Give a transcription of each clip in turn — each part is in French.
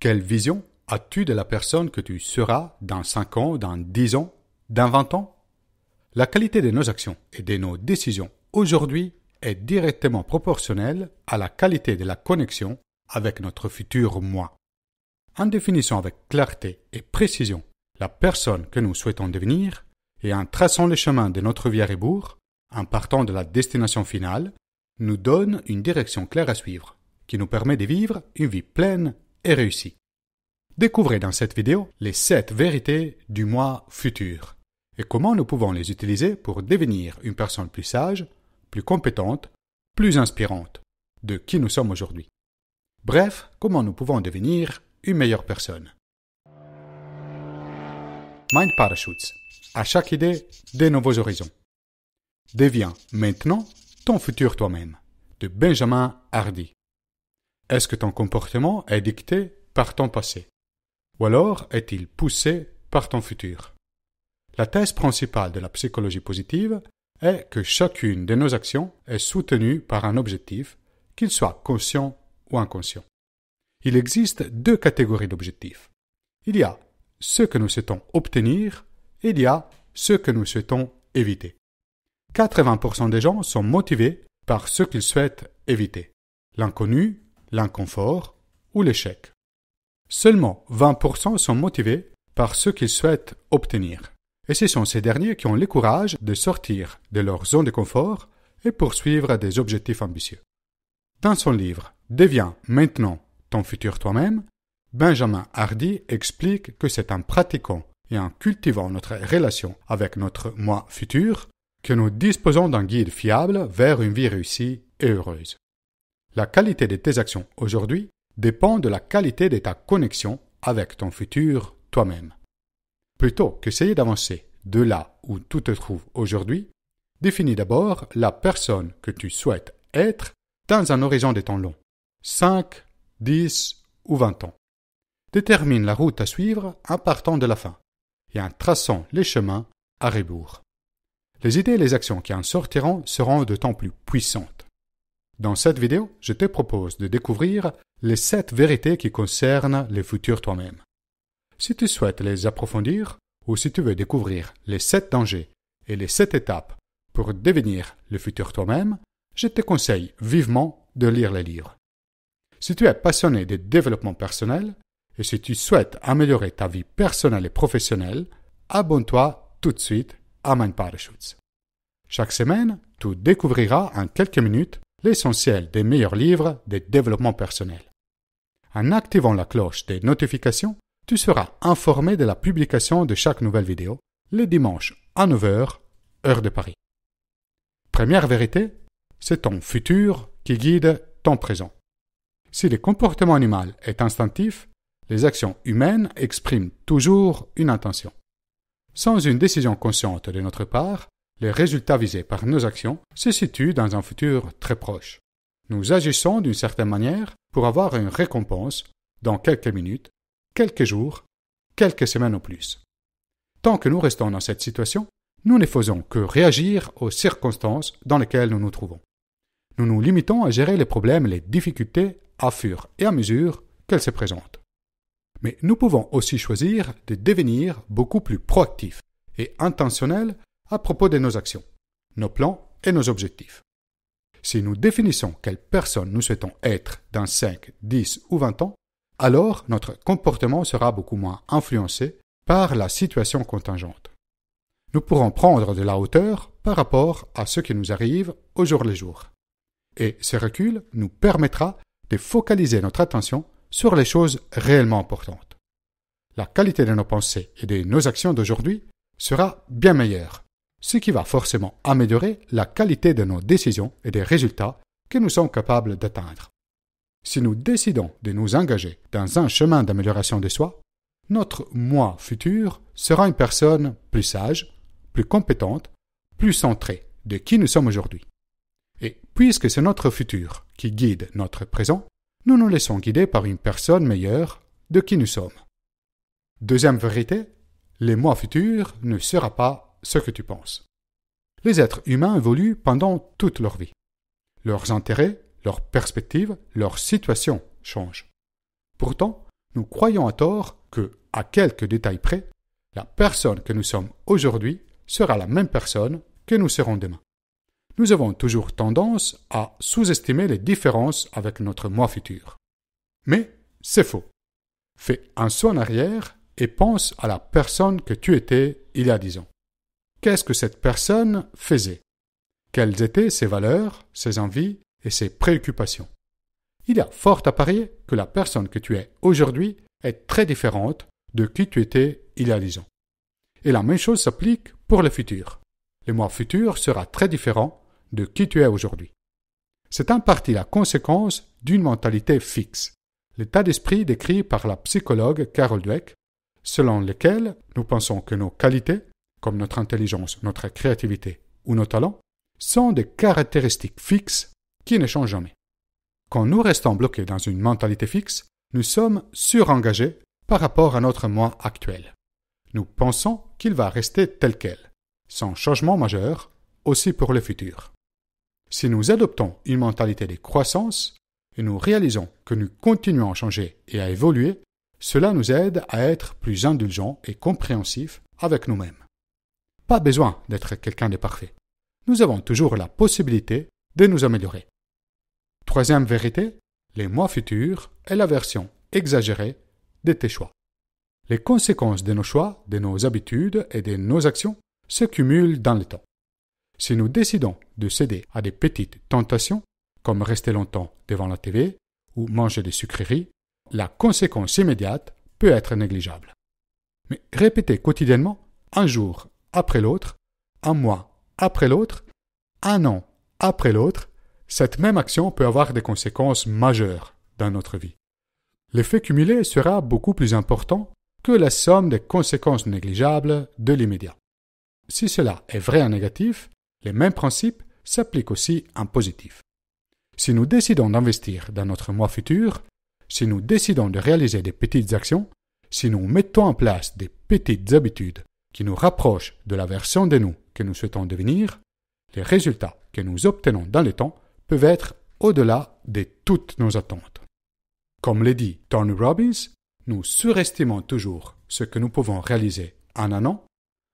Quelle vision as-tu de la personne que tu seras dans 5 ans, dans 10 ans, dans 20 ans La qualité de nos actions et de nos décisions aujourd'hui est directement proportionnelle à la qualité de la connexion avec notre futur moi. En définissant avec clarté et précision la personne que nous souhaitons devenir et en traçant le chemin de notre vie à rebours, en partant de la destination finale, nous donne une direction claire à suivre, qui nous permet de vivre une vie pleine réussi. Découvrez dans cette vidéo les 7 vérités du moi futur et comment nous pouvons les utiliser pour devenir une personne plus sage, plus compétente, plus inspirante de qui nous sommes aujourd'hui. Bref, comment nous pouvons devenir une meilleure personne. Mind Parachutes. À chaque idée, des nouveaux horizons. Deviens maintenant ton futur toi-même. De Benjamin Hardy. Est-ce que ton comportement est dicté par ton passé Ou alors est-il poussé par ton futur La thèse principale de la psychologie positive est que chacune de nos actions est soutenue par un objectif, qu'il soit conscient ou inconscient. Il existe deux catégories d'objectifs. Il y a ce que nous souhaitons obtenir et il y a ce que nous souhaitons éviter. 80% des gens sont motivés par ce qu'ils souhaitent éviter, l'inconnu l'inconfort ou l'échec. Seulement 20% sont motivés par ce qu'ils souhaitent obtenir. Et ce sont ces derniers qui ont le courage de sortir de leur zone de confort et poursuivre des objectifs ambitieux. Dans son livre Deviens maintenant ton futur toi-même, Benjamin Hardy explique que c'est en pratiquant et en cultivant notre relation avec notre moi futur que nous disposons d'un guide fiable vers une vie réussie et heureuse. La qualité de tes actions aujourd'hui dépend de la qualité de ta connexion avec ton futur toi-même. Plutôt qu'essayer d'avancer de là où tu te trouves aujourd'hui, définis d'abord la personne que tu souhaites être dans un horizon de temps long, 5, 10 ou 20 ans. Détermine la route à suivre en partant de la fin et en traçant les chemins à rebours. Les idées et les actions qui en sortiront seront d'autant plus puissantes dans cette vidéo, je te propose de découvrir les 7 vérités qui concernent le futur toi-même. Si tu souhaites les approfondir ou si tu veux découvrir les 7 dangers et les 7 étapes pour devenir le futur toi-même, je te conseille vivement de lire les livres. Si tu es passionné de développement personnel et si tu souhaites améliorer ta vie personnelle et professionnelle, abonne-toi tout de suite à Mind Parachutes. Chaque semaine, tu découvriras en quelques minutes l'essentiel des meilleurs livres de développement personnel. En activant la cloche des notifications, tu seras informé de la publication de chaque nouvelle vidéo les dimanches à 9h, heure de Paris. Première vérité, c'est ton futur qui guide ton présent. Si le comportement animal est instinctif, les actions humaines expriment toujours une intention. Sans une décision consciente de notre part, les résultats visés par nos actions se situent dans un futur très proche. Nous agissons d'une certaine manière pour avoir une récompense dans quelques minutes, quelques jours, quelques semaines au plus. Tant que nous restons dans cette situation, nous ne faisons que réagir aux circonstances dans lesquelles nous nous trouvons. Nous nous limitons à gérer les problèmes et les difficultés à fur et à mesure qu'elles se présentent. Mais nous pouvons aussi choisir de devenir beaucoup plus proactifs et intentionnels à propos de nos actions, nos plans et nos objectifs. Si nous définissons quelle personne nous souhaitons être dans 5, 10 ou 20 ans, alors notre comportement sera beaucoup moins influencé par la situation contingente. Nous pourrons prendre de la hauteur par rapport à ce qui nous arrive au jour le jour. Et ce recul nous permettra de focaliser notre attention sur les choses réellement importantes. La qualité de nos pensées et de nos actions d'aujourd'hui sera bien meilleure ce qui va forcément améliorer la qualité de nos décisions et des résultats que nous sommes capables d'atteindre. Si nous décidons de nous engager dans un chemin d'amélioration de soi, notre moi futur sera une personne plus sage, plus compétente, plus centrée de qui nous sommes aujourd'hui. Et puisque c'est notre futur qui guide notre présent, nous nous laissons guider par une personne meilleure de qui nous sommes. Deuxième vérité, le « moi futurs ne sera pas ce que tu penses. Les êtres humains évoluent pendant toute leur vie. Leurs intérêts, leurs perspectives, leurs situations changent. Pourtant, nous croyons à tort que, à quelques détails près, la personne que nous sommes aujourd'hui sera la même personne que nous serons demain. Nous avons toujours tendance à sous-estimer les différences avec notre moi futur. Mais c'est faux. Fais un saut en arrière et pense à la personne que tu étais il y a dix ans qu'est-ce que cette personne faisait, quelles étaient ses valeurs, ses envies et ses préoccupations. Il y a fort à parier que la personne que tu es aujourd'hui est très différente de qui tu étais il y a dix ans. Et la même chose s'applique pour le futur. Le mois futur sera très différent de qui tu es aujourd'hui. C'est en partie la conséquence d'une mentalité fixe, l'état d'esprit décrit par la psychologue Carol Dweck, selon lequel nous pensons que nos qualités, comme notre intelligence, notre créativité ou nos talents, sont des caractéristiques fixes qui ne changent jamais. Quand nous restons bloqués dans une mentalité fixe, nous sommes surengagés par rapport à notre moi actuel. Nous pensons qu'il va rester tel quel, sans changement majeur, aussi pour le futur. Si nous adoptons une mentalité de croissance et nous réalisons que nous continuons à changer et à évoluer, cela nous aide à être plus indulgents et compréhensifs avec nous-mêmes pas besoin d'être quelqu'un de parfait. Nous avons toujours la possibilité de nous améliorer. Troisième vérité, les mois futurs est la version exagérée de tes choix. Les conséquences de nos choix, de nos habitudes et de nos actions se cumulent dans le temps. Si nous décidons de céder à des petites tentations, comme rester longtemps devant la TV ou manger des sucreries, la conséquence immédiate peut être négligeable. Mais répéter quotidiennement, un jour après l'autre, un mois après l'autre, un an après l'autre, cette même action peut avoir des conséquences majeures dans notre vie. L'effet cumulé sera beaucoup plus important que la somme des conséquences négligeables de l'immédiat. Si cela est vrai en négatif, les mêmes principes s'appliquent aussi en positif. Si nous décidons d'investir dans notre mois futur, si nous décidons de réaliser des petites actions, si nous mettons en place des petites habitudes qui nous rapproche de la version de nous que nous souhaitons devenir, les résultats que nous obtenons dans le temps peuvent être au-delà de toutes nos attentes. Comme l'a dit Tony Robbins, nous surestimons toujours ce que nous pouvons réaliser en un an,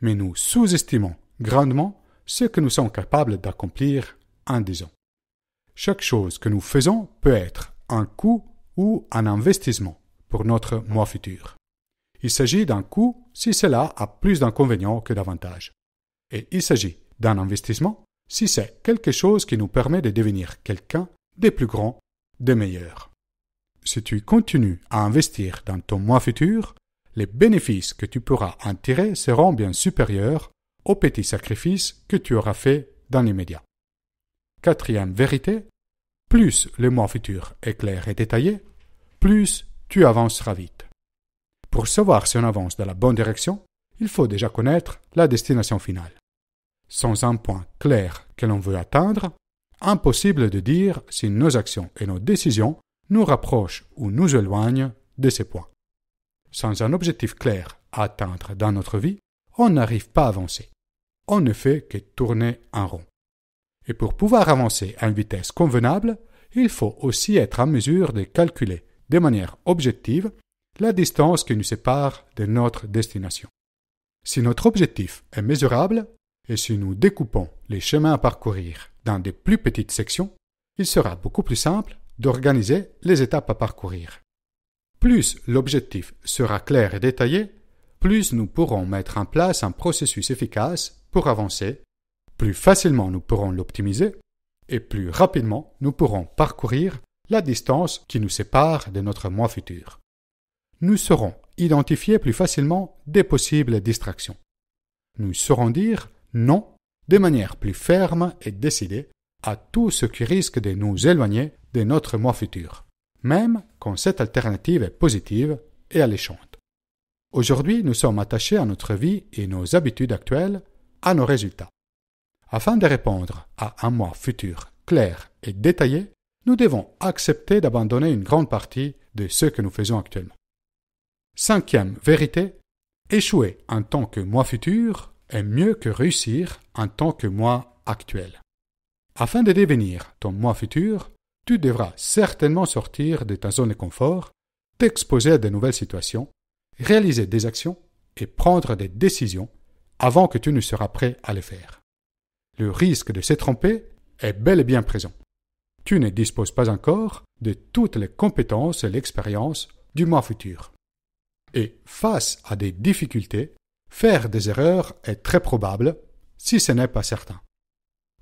mais nous sous-estimons grandement ce que nous sommes capables d'accomplir en dix ans. Chaque chose que nous faisons peut être un coût ou un investissement pour notre moi futur. Il s'agit d'un coût si cela a plus d'inconvénients que d'avantages. Et il s'agit d'un investissement si c'est quelque chose qui nous permet de devenir quelqu'un des plus grands, des meilleurs. Si tu continues à investir dans ton mois futur, les bénéfices que tu pourras en tirer seront bien supérieurs aux petits sacrifices que tu auras faits dans l'immédiat. Quatrième vérité, plus le mois futur est clair et détaillé, plus tu avanceras vite. Pour savoir si on avance dans la bonne direction, il faut déjà connaître la destination finale. Sans un point clair que l'on veut atteindre, impossible de dire si nos actions et nos décisions nous rapprochent ou nous éloignent de ces points. Sans un objectif clair à atteindre dans notre vie, on n'arrive pas à avancer. On ne fait que tourner en rond. Et pour pouvoir avancer à une vitesse convenable, il faut aussi être en mesure de calculer de manière objective la distance qui nous sépare de notre destination. Si notre objectif est mesurable et si nous découpons les chemins à parcourir dans des plus petites sections, il sera beaucoup plus simple d'organiser les étapes à parcourir. Plus l'objectif sera clair et détaillé, plus nous pourrons mettre en place un processus efficace pour avancer, plus facilement nous pourrons l'optimiser et plus rapidement nous pourrons parcourir la distance qui nous sépare de notre mois futur nous saurons identifier plus facilement des possibles distractions. Nous saurons dire non de manière plus ferme et décidée à tout ce qui risque de nous éloigner de notre moi futur, même quand cette alternative est positive et alléchante. Aujourd'hui, nous sommes attachés à notre vie et nos habitudes actuelles, à nos résultats. Afin de répondre à un moi futur clair et détaillé, nous devons accepter d'abandonner une grande partie de ce que nous faisons actuellement. Cinquième vérité, échouer en tant que moi futur est mieux que réussir en tant que moi actuel. Afin de devenir ton moi futur, tu devras certainement sortir de ta zone de confort, t'exposer à de nouvelles situations, réaliser des actions et prendre des décisions avant que tu ne seras prêt à les faire. Le risque de se tromper est bel et bien présent. Tu ne disposes pas encore de toutes les compétences et l'expérience du moi futur et face à des difficultés, faire des erreurs est très probable, si ce n'est pas certain.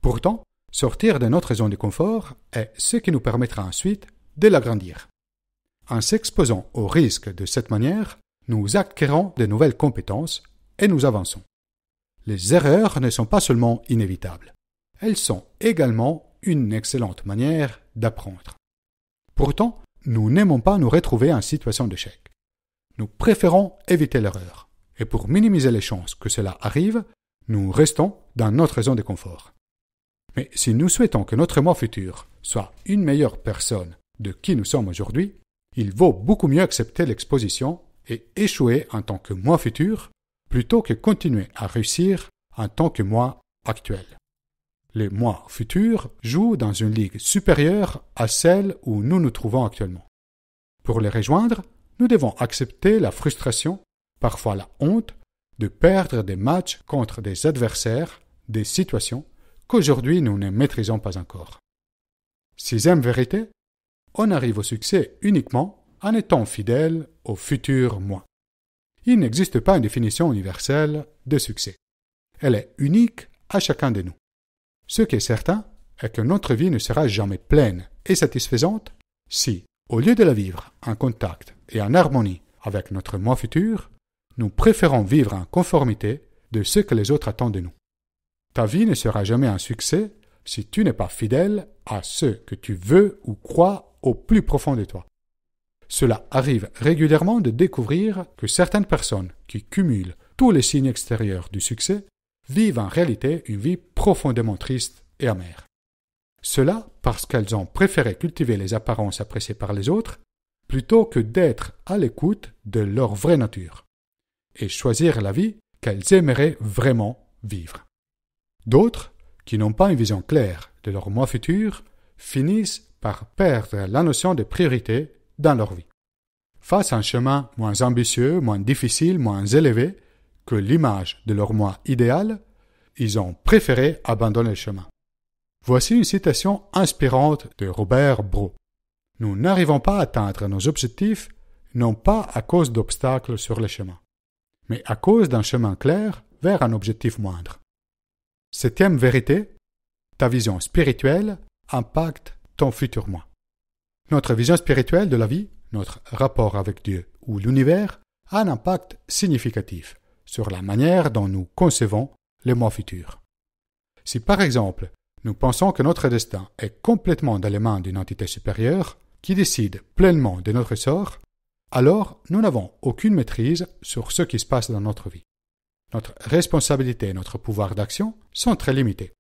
Pourtant, sortir de notre zone de confort est ce qui nous permettra ensuite de l'agrandir. En s'exposant au risque de cette manière, nous acquérons de nouvelles compétences et nous avançons. Les erreurs ne sont pas seulement inévitables, elles sont également une excellente manière d'apprendre. Pourtant, nous n'aimons pas nous retrouver en situation d'échec. Nous préférons éviter l'erreur. Et pour minimiser les chances que cela arrive, nous restons dans notre zone de confort. Mais si nous souhaitons que notre moi futur soit une meilleure personne de qui nous sommes aujourd'hui, il vaut beaucoup mieux accepter l'exposition et échouer en tant que moi futur plutôt que continuer à réussir en tant que moi actuel. Les moi futurs jouent dans une ligue supérieure à celle où nous nous trouvons actuellement. Pour les rejoindre, nous devons accepter la frustration, parfois la honte, de perdre des matchs contre des adversaires, des situations qu'aujourd'hui nous ne maîtrisons pas encore. Sixième vérité, on arrive au succès uniquement en étant fidèle au futur moi. Il n'existe pas une définition universelle de succès. Elle est unique à chacun de nous. Ce qui est certain est que notre vie ne sera jamais pleine et satisfaisante si, au lieu de la vivre en contact et en harmonie avec notre moi futur, nous préférons vivre en conformité de ce que les autres attendent de nous. Ta vie ne sera jamais un succès si tu n'es pas fidèle à ce que tu veux ou crois au plus profond de toi. Cela arrive régulièrement de découvrir que certaines personnes qui cumulent tous les signes extérieurs du succès vivent en réalité une vie profondément triste et amère. Cela parce qu'elles ont préféré cultiver les apparences appréciées par les autres plutôt que d'être à l'écoute de leur vraie nature et choisir la vie qu'elles aimeraient vraiment vivre. D'autres, qui n'ont pas une vision claire de leur moi futur, finissent par perdre la notion de priorité dans leur vie. Face à un chemin moins ambitieux, moins difficile, moins élevé que l'image de leur moi idéal, ils ont préféré abandonner le chemin. Voici une citation inspirante de Robert Bro. Nous n'arrivons pas à atteindre nos objectifs non pas à cause d'obstacles sur le chemin, mais à cause d'un chemin clair vers un objectif moindre. Septième vérité, ta vision spirituelle impacte ton futur moi. Notre vision spirituelle de la vie, notre rapport avec Dieu ou l'univers, a un impact significatif sur la manière dont nous concevons le mois futur. Si par exemple, nous pensons que notre destin est complètement dans les mains d'une entité supérieure, qui décide pleinement de notre sort, alors nous n'avons aucune maîtrise sur ce qui se passe dans notre vie. Notre responsabilité et notre pouvoir d'action sont très limités.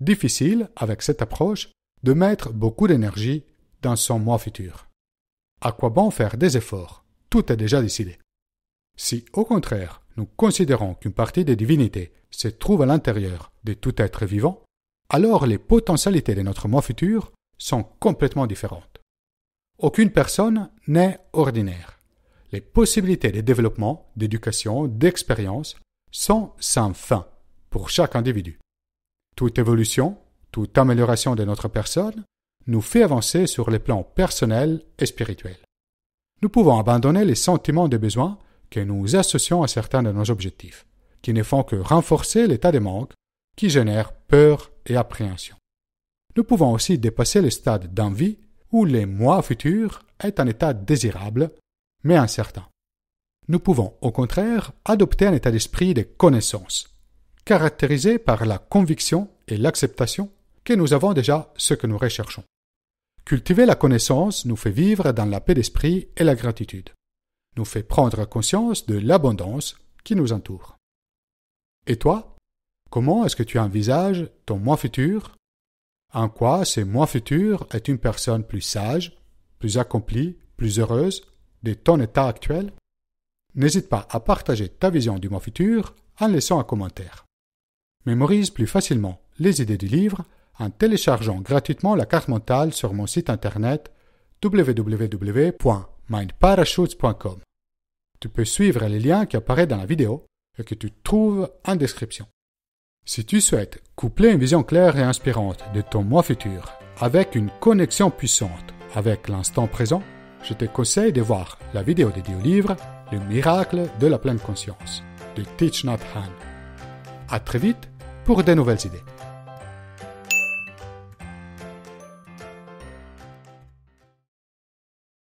Difficile, avec cette approche, de mettre beaucoup d'énergie dans son moi futur. À quoi bon faire des efforts Tout est déjà décidé. Si, au contraire, nous considérons qu'une partie des divinités se trouve à l'intérieur de tout être vivant, alors les potentialités de notre moi futur sont complètement différentes. Aucune personne n'est ordinaire. Les possibilités de développement, d'éducation, d'expérience sont sans fin pour chaque individu. Toute évolution, toute amélioration de notre personne nous fait avancer sur les plans personnel et spirituel. Nous pouvons abandonner les sentiments de besoin que nous associons à certains de nos objectifs, qui ne font que renforcer l'état de manque qui génère peur et appréhension. Nous pouvons aussi dépasser le stade d'envie où les mois futurs est un état désirable, mais incertain. Nous pouvons, au contraire, adopter un état d'esprit de connaissance, caractérisé par la conviction et l'acceptation que nous avons déjà ce que nous recherchons. Cultiver la connaissance nous fait vivre dans la paix d'esprit et la gratitude, nous fait prendre conscience de l'abondance qui nous entoure. Et toi, comment est-ce que tu envisages ton mois futur en quoi ce moi futur est une personne plus sage, plus accomplie, plus heureuse de ton état actuel N'hésite pas à partager ta vision du moi futur en laissant un commentaire. Mémorise plus facilement les idées du livre en téléchargeant gratuitement la carte mentale sur mon site internet www.mindparachutes.com. Tu peux suivre les liens qui apparaissent dans la vidéo et que tu trouves en description. Si tu souhaites coupler une vision claire et inspirante de ton moi futur avec une connexion puissante avec l'instant présent, je te conseille de voir la vidéo dédiée au livre Le miracle de la pleine conscience de Teach Not Han. À très vite pour de nouvelles idées.